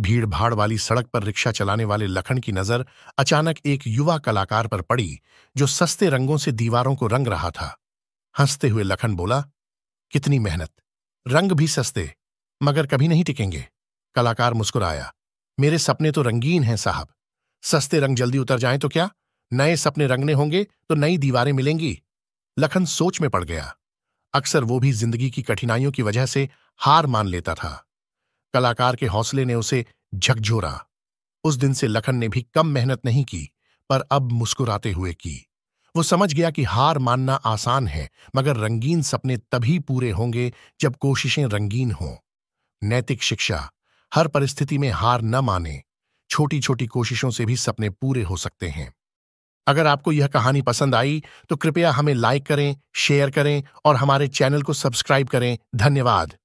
भीड़भाड़ वाली सड़क पर रिक्शा चलाने वाले लखन की नजर अचानक एक युवा कलाकार पर पड़ी जो सस्ते रंगों से दीवारों को रंग रहा था हंसते हुए लखन बोला कितनी मेहनत रंग भी सस्ते मगर कभी नहीं टिकेंगे कलाकार मुस्कुराया मेरे सपने तो रंगीन हैं साहब सस्ते रंग जल्दी उतर जाएं तो क्या नए सपने रंगने होंगे तो नई दीवारें मिलेंगी लखन सोच में पड़ गया अक्सर वो भी जिंदगी की कठिनाइयों की वजह से हार मान लेता था कलाकार के हौसले ने उसे झकझोरा उस दिन से लखन ने भी कम मेहनत नहीं की पर अब मुस्कुराते हुए की वो समझ गया कि हार मानना आसान है मगर रंगीन सपने तभी पूरे होंगे जब कोशिशें रंगीन हों नैतिक शिक्षा हर परिस्थिति में हार न माने छोटी छोटी कोशिशों से भी सपने पूरे हो सकते हैं अगर आपको यह कहानी पसंद आई तो कृपया हमें लाइक करें शेयर करें और हमारे चैनल को सब्सक्राइब करें धन्यवाद